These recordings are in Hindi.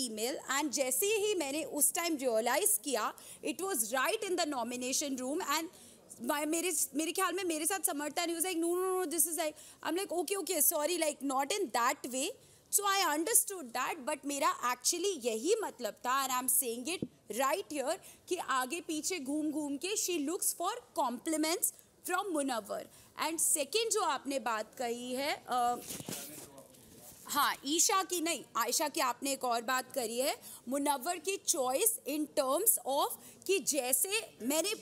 फीमेल एंड जैसे ही मैंने उस टाइम रियलाइज़ किया it was right in the nomination room and मेरे मेरे ख्याल में मेरे साथ समर्था नहीं like no no no this is like I am like okay okay sorry like not in that way so I understood that but मेरा एक्चुअली यही मतलब था and I am saying it right here कि आगे पीछे घूम घूम के she looks for compliments from Munawar and second जो आपने बात कही है uh, हाँ ईशा की नहीं आयशा की आपने एक और बात करी है मुनवर की चॉइस इन टर्म्स ऑफ कि जैसे मैंने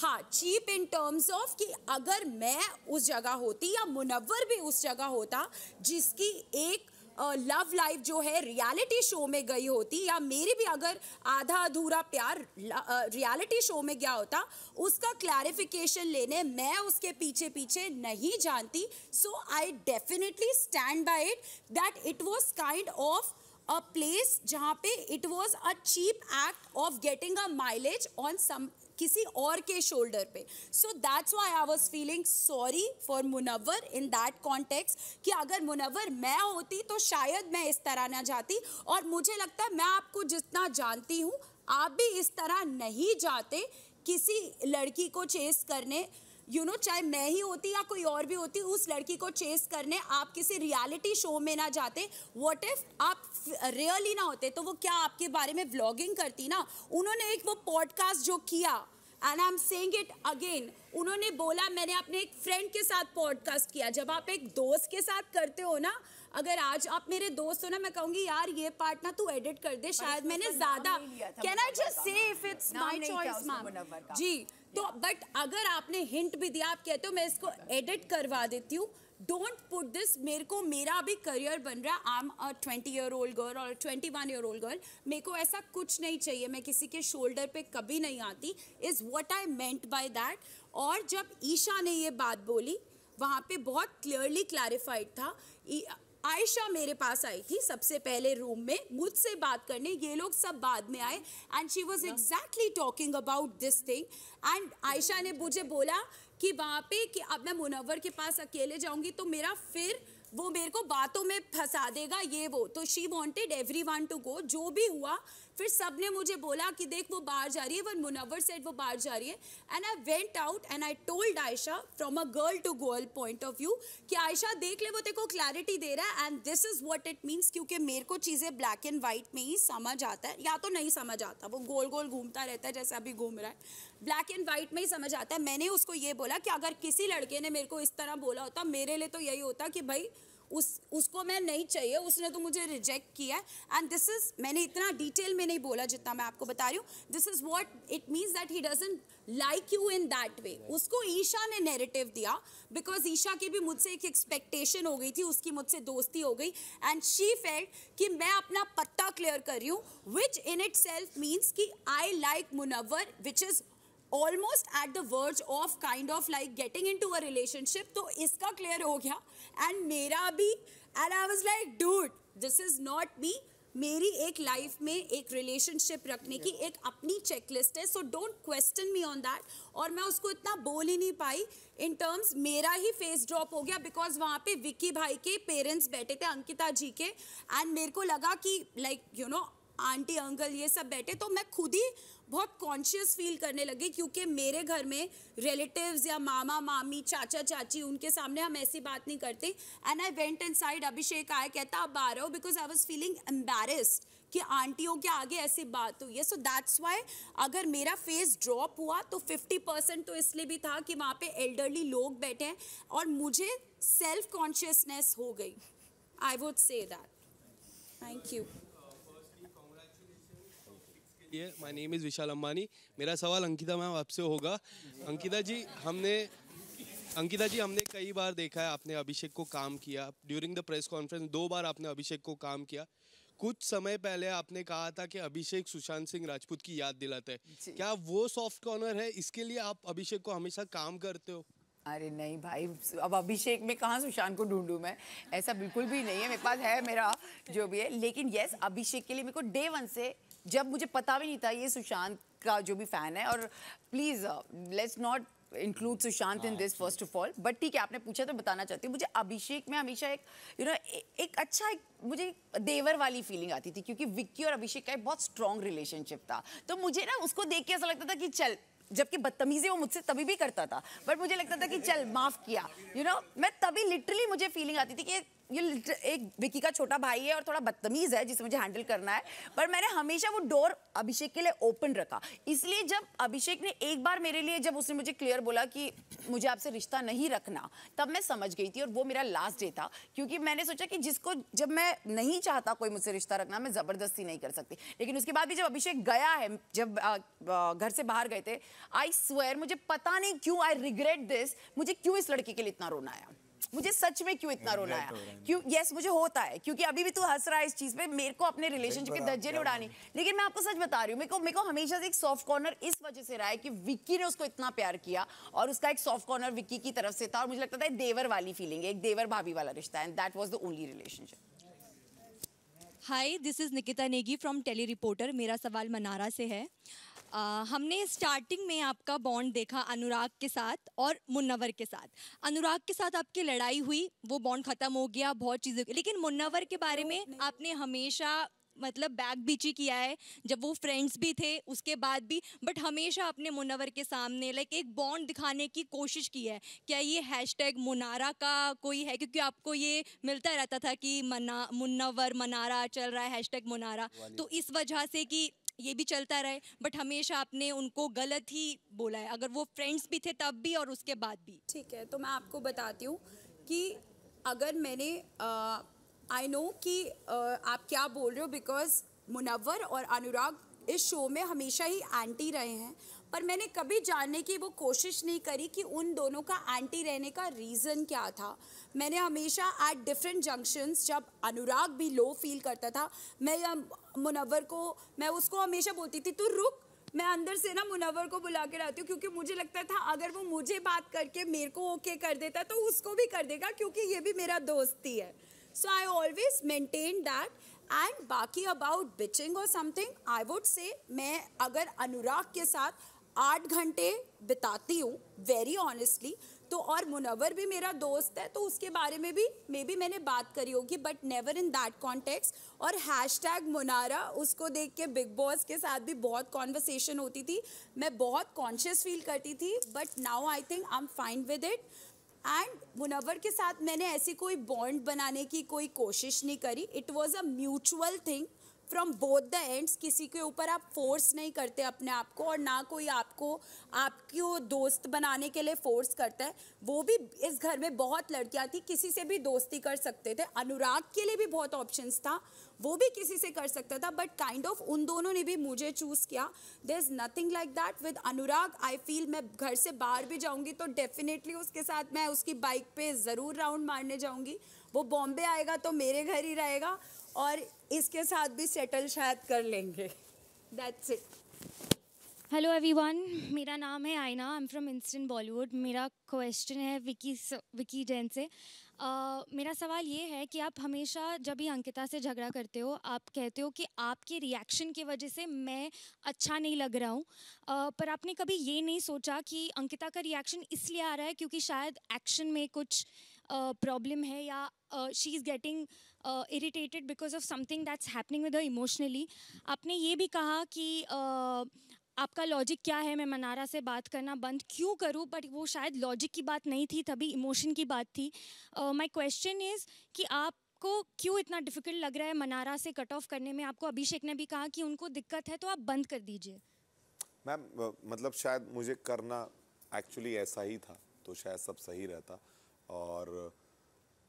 हाँ चीप इन टर्म्स ऑफ कि अगर मैं उस जगह होती या मुनवर भी उस जगह होता जिसकी एक लव लाइफ जो है रियलिटी शो में गई होती या मेरी भी अगर आधा अधूरा प्यार रियलिटी शो में गया होता उसका क्लैरिफिकेशन लेने मैं उसके पीछे पीछे नहीं जानती so I definitely stand by it that it was kind of a place जहाँ पे it was a cheap act of getting a mileage on some किसी और के शोल्डर पे so that's why I was feeling sorry for Munawar in that context कि अगर मुनवर मैं होती तो शायद मैं इस तरह ना जाती और मुझे लगता है मैं आपको जितना जानती हूँ आप भी इस तरह नहीं जाते किसी लड़की को चेस करने यू नो चाहे मैं ही होती या कोई और भी होती उस लड़की को चेस करने आप किसी रियलिटी शो में ना जाते वॉट इफ आप रियली ना होते तो वो क्या आपके बारे में व्लॉगिंग करती ना उन्होंने एक वो पॉडकास्ट जो किया and I am saying it again उन्होंने बोला मैंने अपने एक फ्रेंड के साथ पॉडकास्ट किया जब आप एक दोस्त के साथ करते हो ना अगर आज आप मेरे दोस्त हो ना मैं कहूंगी यार ये पार्ट ना तू एडिट कर दे शायद मैंने ज्यादा can I just say if it's my choice ma'am जी तो बट अगर आपने हिंट भी दिया आप कहते हो मैं इसको एडिट करवा देती हूँ डोंट पुट दिस मेरे को मेरा भी करियर बन रहा है I am a twenty year old girl और twenty one year old girl मेरे को ऐसा कुछ नहीं चाहिए मैं किसी के शोल्डर पे कभी नहीं आती is what I meant by that और जब ईशा ने ये बात बोली वहाँ पे बहुत क्लियरली क्लैरिफाइड था आयशा मेरे पास आई थी सबसे पहले रूम में मुझसे बात करने ये लोग सब बाद में आए and she was exactly talking about this thing and Ayesha ने मुझे बोला कि वहाँ पे कि अब मैं मुनवर के पास अकेले जाऊँगी तो मेरा फिर वो मेरे को बातों में फंसा देगा ये वो तो she wanted everyone to go जो भी हुआ फिर सब ने मुझे बोला कि देख वो बाहर जा रही है वन मुनवर सेट वो बाहर जा रही है and I went out and I told Ayesha from a girl to girl point of view कि आयशा देख ले वो तेरे को क्लैरिटी दे रहा है and this is what it means क्योंकि मेरे को चीज़ें ब्लैक एंड वाइट में ही समझ आता है या तो नहीं समझ आता वो गोल गोल घूमता रहता है जैसे अभी घूम रहा है ब्लैक एंड वाइट में ही समझ आता है मैंने उसको ये बोला कि अगर किसी लड़के ने मेरे को इस तरह बोला होता मेरे लिए तो यही होता कि भाई उस उसको मैं नहीं चाहिए उसने तो मुझे रिजेक्ट किया एंड दिस इज़ मैंने इतना डिटेल में नहीं बोला जितना मैं आपको बता रही हूँ this is what it means that he doesn't like you in that way उसको ईशा ने नेरेटिव दिया बिकॉज ईशा की भी मुझसे एक एक्सपेक्टेशन हो गई थी उसकी मुझसे दोस्ती हो गई एंड शी फेल्ट कि मैं अपना पत्ता क्लियर कर रही हूँ which in itself means कि I like Munawar which is almost at the verge of kind of like getting into a relationship तो इसका क्लियर हो गया एंड मेरा भी and I was like dude this is not me मेरी एक लाइफ में एक रिलेशनशिप रखने की एक अपनी चेकलिस्ट है so don't question me on that और मैं उसको इतना बोल ही नहीं पाई इन टर्म्स मेरा ही फेस ड्रॉप हो गया बिकॉज वहाँ पे विक्की भाई के पेरेंट्स बैठे थे अंकिता जी के एंड मेरे को लगा कि like you know aunty uncle ये सब बैठे तो मैं खुद ही बहुत कॉन्शियस फील करने लगे क्योंकि मेरे घर में रिलेटिव्स या मामा मामी चाचा चाची उनके सामने हम ऐसी बात नहीं करते and I went inside Abhishek आया कहता आप आ रहे हो because I was feeling embarrassed कि आंटियों के आगे ऐसी बात हुई है सो दैट्स वाई अगर मेरा फेस ड्रॉप हुआ तो फिफ्टी परसेंट तो इसलिए भी था कि वहाँ पे एल्डरली लोग बैठे हैं और मुझे सेल्फ कॉन्शियसनेस हो गई I would say that thank you ये my name is Vishal Ambani मेरा सवाल अंकिता मैम आपसे होगा अंकिता जी हमने अंकिता जी हमने कई बार देखा है आपने अभिषेक को काम किया ड्यूरिंग द प्रेस कॉन्फ्रेंस दो बार आपने अभिषेक को काम किया कुछ समय पहले आपने कहा था कि अभिषेक सुशांत सिंह राजपूत की याद दिलाते हैं क्या वो सॉफ्ट कॉर्नर है इसके लिए आप अभिषेक को हमेशा काम करते हो अरे नहीं भाई अब अभिषेक में कहाँ सुशांत को ढूंढूं मैं ऐसा बिल्कुल भी नहीं है मेरे पास है मेरा जो भी है लेकिन यस अभिषेक के लिए मेरे को डे वन से जब मुझे पता भी नहीं था ये सुशांत का जो भी फैन है और please let's not include Sushant in this first of all but ठीक है आपने पूछा तो बताना चाहती हूँ मुझे अभिषेक में हमेशा एक यू you नो know, एक अच्छा एक मुझे देवर वाली फीलिंग आती थी क्योंकि विक्की और अभिषेक का एक बहुत स्ट्रॉन्ग रिलेशनशिप था तो मुझे ना उसको देख के ऐसा लगता था कि चल जबकि बदतमीजी वो मुझसे तभी भी करता था बट मुझे लगता था कि चल माफ़ किया यू you नो know, मैं तभी लिटरली मुझे फीलिंग आती थी कि ये एक विकी का छोटा भाई है और थोड़ा बदतमीज है जिसे मुझे हैंडल करना है पर मैंने हमेशा वो डोर अभिषेक के लिए ओपन रखा इसलिए जब अभिषेक ने एक बार मेरे लिए जब उसने मुझे क्लियर बोला कि मुझे आपसे रिश्ता नहीं रखना तब मैं समझ गई थी और वो मेरा लास्ट डे था क्योंकि मैंने सोचा कि जिसको जब मैं नहीं चाहता कोई मुझसे रिश्ता रखना मैं ज़बरदस्ती नहीं कर सकती लेकिन उसके बाद भी जब अभिषेक गया है जब घर से बाहर गए थे आई स्वेयर मुझे पता नहीं क्यों आई रिग्रेट दिस मुझे क्यों इस लड़की के लिए इतना रोना आया मुझे सच में क्यों इतना रोना आया क्यों यस मुझे होता है क्योंकि अभी भी तू हंस रहा है इस चीज पे मेरे को अपने रिलेशनशिप के दर्जे नहीं उड़ानी लेकिन मैं आपको सच बता रही हूँ मेरे को मेरे को हमेशा से एक सॉफ्ट कॉर्नर इस वजह से रहा है कि विक्की ने उसको इतना प्यार किया और उसका एक सॉफ्ट कॉर्नर विक्की की तरफ से था और मुझे लगता था देवर वाली फीलिंग एक देवर भाभी वाला रिश्ता and that was the only relationship hi this is Nikita Negi from Telly Reporter मेरा सवाल मनारा से है आ, हमने स्टार्टिंग में आपका बॉन्ड देखा अनुराग के साथ और मुन्नावर के साथ अनुराग के साथ आपकी लड़ाई हुई वो बॉन्ड ख़त्म हो गया बहुत चीज़ें लेकिन मुन्नावर के बारे में आपने हमेशा मतलब बैक बीची किया है जब वो फ्रेंड्स भी थे उसके बाद भी बट हमेशा अपने मुनवर के सामने लाइक एक बॉन्ड दिखाने की कोशिश की है क्या ये हैशटैग मुनारा का कोई है क्योंकि आपको ये मिलता रहता था कि मना मुन्नावर मनारा चल रहा है हैशटैग मुनारा तो इस वजह से कि ये भी चलता रहे बट हमेशा आपने उनको गलत ही बोला है अगर वो फ्रेंड्स भी थे तब भी और उसके बाद भी ठीक है तो मैं आपको बताती हूँ कि अगर मैंने आई नो कि uh, आप क्या बोल रहे हो बिकॉज मुनवर और अनुराग इस शो में हमेशा ही एंटी रहे हैं पर मैंने कभी जानने की वो कोशिश नहीं करी कि उन दोनों का एंटी रहने का रीज़न क्या था मैंने हमेशा एट डिफरेंट जंक्शंस जब अनुराग भी लो फील करता था मैं मुनवर को मैं उसको हमेशा बोलती थी तू रुक मैं अंदर से ना मुनवर को बुला के रहती हूँ क्योंकि मुझे लगता था अगर वो मुझे बात करके मेरे को ओके कर देता तो उसको भी कर देगा क्योंकि ये भी मेरा दोस्त ही है so I always maintain that and बाकी अबाउट बिचिंग और समथिंग आई वुड से मैं अगर अनुराग के साथ आठ घंटे बिताती हूँ वेरी ऑनेस्टली तो और मुनवर भी मेरा दोस्त है तो उसके बारे में भी मे बी मैंने बात करी होगी but never in that context और हैश टैग मुनारा उसको देख के बिग बॉस के साथ भी बहुत कॉन्वर्सेशन होती थी मैं बहुत कॉन्शियस फील करती थी but now I think I am fine with it and Munawar के साथ मैंने ऐसी कोई बॉन्ड बनाने की कोई कोशिश नहीं करी it was a mutual thing from both the ends किसी के ऊपर आप फोर्स नहीं करते अपने आप को और ना कोई आपको आपको दोस्त बनाने के लिए फोर्स करता है वो भी इस घर में बहुत लड़कियाँ थी किसी से भी दोस्ती कर सकते थे अनुराग के लिए भी बहुत ऑप्शंस था वो भी किसी से कर सकता था बट काइंड ऑफ उन दोनों ने भी मुझे चूज़ किया there is nothing like that with Anurag I feel मैं घर से बाहर भी जाऊँगी तो डेफिनेटली उसके साथ मैं उसकी बाइक पे ज़रूर राउंड मारने जाऊँगी वो बॉम्बे आएगा तो मेरे घर ही रहेगा और इसके साथ भी सेटल शायद कर लेंगे दैट्स इट हेलो एवरीवन मेरा नाम है Ayna I am from Instant Bollywood मेरा क्वेश्चन है विकी विकी जैन से uh, मेरा सवाल ये है कि आप हमेशा जब भी अंकिता से झगड़ा करते हो आप कहते हो कि आपके रिएक्शन की वजह से मैं अच्छा नहीं लग रहा हूँ uh, पर आपने कभी ये नहीं सोचा कि अंकिता का रिएक्शन इसलिए आ रहा है क्योंकि शायद एक्शन में कुछ प्रॉब्लम है या she is getting irritated because of something that's happening with emotionally आपने ये भी कहा कि uh, आपका लॉजिक क्या है मैं मनारा से बात करना बंद क्यों करूं बट वो शायद लॉजिक की बात नहीं थी तभी इमोशन की बात थी माय क्वेश्चन इज़ कि आपको क्यों इतना डिफिकल्ट लग रहा है मनारा से कट ऑफ करने में आपको अभिषेक ने भी कहा कि उनको दिक्कत है तो आप बंद कर दीजिए मैम uh, मतलब शायद मुझे करना एक्चुअली ऐसा ही था तो शायद सब सही रहता और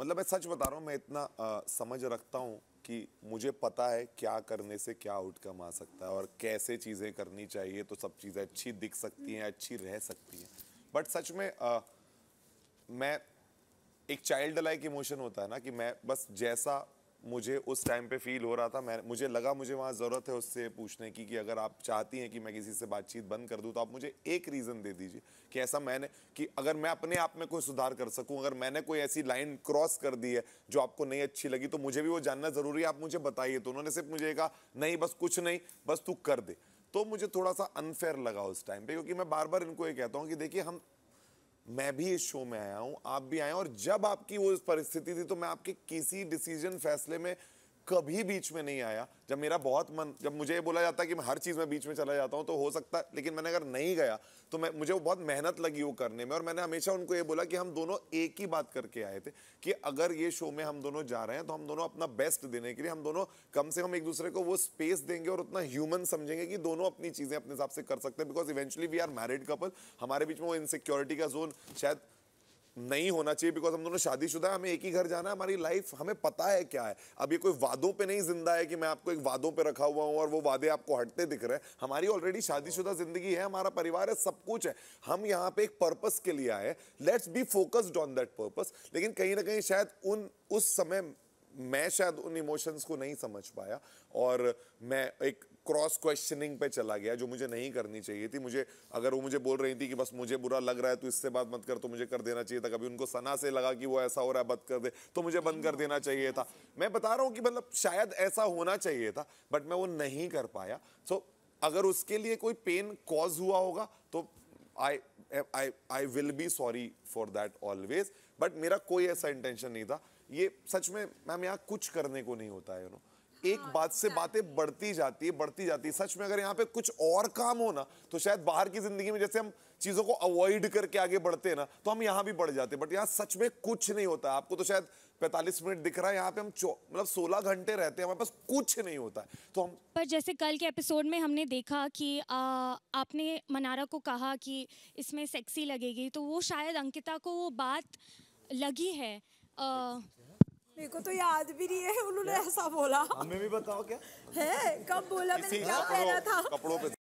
मतलब मैं सच बता रहा हूँ मैं इतना आ, समझ रखता हूँ कि मुझे पता है क्या करने से क्या आउटकम आ सकता है और कैसे चीज़ें करनी चाहिए तो सब चीज़ें अच्छी दिख सकती हैं अच्छी रह सकती हैं बट सच में आ, मैं एक चाइल्ड लाइक इमोशन होता है ना कि मैं बस जैसा मुझे उस टाइम पे फील हो रहा था मैं मुझे लगा मुझे वहाँ ज़रूरत है उससे पूछने की कि अगर आप चाहती हैं कि मैं किसी से बातचीत बंद कर दूँ तो आप मुझे एक रीज़न दे दीजिए कि ऐसा मैंने कि अगर मैं अपने आप में कोई सुधार कर सकूँ अगर मैंने कोई ऐसी लाइन क्रॉस कर दी है जो आपको नहीं अच्छी लगी तो मुझे भी वो जानना ज़रूरी है आप मुझे बताइए तो उन्होंने सिर्फ मुझे कहा नहीं बस कुछ नहीं बस तू कर दे तो मुझे थोड़ा सा अनफेयर लगा उस टाइम पे क्योंकि मैं बार बार इनको ये कहता हूँ कि देखिए हम मैं भी इस शो में आया हूं आप भी आए और जब आपकी वो परिस्थिति थी तो मैं आपके किसी डिसीजन फैसले में कभी बीच में नहीं आया जब मेरा बहुत मन जब मुझे बोला जाता है कि मैं हर चीज़ में बीच में चला जाता हूँ तो हो सकता है लेकिन मैंने अगर नहीं गया तो मैं मुझे वो बहुत मेहनत लगी वो करने में और मैंने हमेशा उनको ये बोला कि हम दोनों एक ही बात करके आए थे कि अगर ये शो में हम दोनों जा रहे हैं तो हम दोनों अपना बेस्ट देने के लिए हम दोनों कम से कम एक दूसरे को वो स्पेस देंगे और उतना ह्यूमन समझेंगे कि दोनों अपनी चीज़ें अपने हिसाब से कर सकते हैं because eventually we are married couple हमारे बीच में वो इनसिक्योरिटी का जोन शायद नहीं होना चाहिए बिकॉज हम दोनों शादीशुदा है हमें एक ही घर जाना है हमारी लाइफ हमें पता है क्या है अब ये कोई वादों पे नहीं जिंदा है कि मैं आपको एक वादों पे रखा हुआ हूँ और वो वादे आपको हटते दिख रहे हैं हमारी ऑलरेडी शादीशुदा जिंदगी है हमारा परिवार है सब कुछ है हम यहाँ पे एक पर्पस के लिए आए let's be focused on that purpose लेकिन कहीं ना कहीं शायद उन उस समय मैं शायद उन इमोशंस को नहीं समझ पाया और मैं एक क्रॉस क्वेश्चनिंग पे चला गया जो मुझे नहीं करनी चाहिए थी मुझे अगर वो मुझे बोल रही थी कि बस मुझे बुरा लग रहा है तो इससे बात मत कर तो मुझे कर देना चाहिए था कभी उनको सना से लगा कि वो ऐसा हो रहा है बंद कर दे तो मुझे बंद कर देना चाहिए था मैं बता रहा हूँ कि मतलब शायद ऐसा होना चाहिए था बट मैं वो नहीं कर पाया सो अगर उसके लिए कोई पेन कॉज हुआ होगा तो I I I will be sorry for that always but मेरा कोई ऐसा इंटेंशन नहीं था ये सच में मैम यहाँ कुछ करने को नहीं होता है यू नो एक हाँ, बात से अच्छा। बातें बढ़ती जाती है बढ़ती जाती है सच में अगर यहाँ पे कुछ और काम हो ना तो शायद बाहर की जिंदगी में जैसे हम चीजों को अवॉइड करके आगे बढ़ते हैं ना तो हम यहाँ भी बढ़ जाते हैं बट यहाँ सच में कुछ नहीं होता आपको तो शायद 45 मिनट दिख रहा है यहाँ पे हम मतलब 16 घंटे रहते हैं हमारे पास कुछ नहीं होता है तो हम पर जैसे कल के एपिसोड में हमने देखा कि आ, आपने मनारा को कहा कि इसमें सेक्सी लगेगी तो वो शायद अंकिता को वो बात लगी है आ, मेरे को तो याद भी नहीं है उन्होंने ऐसा बोला हमें भी बताओ क्या है कब बोला मैंने क्या पहना था कपड़ों पे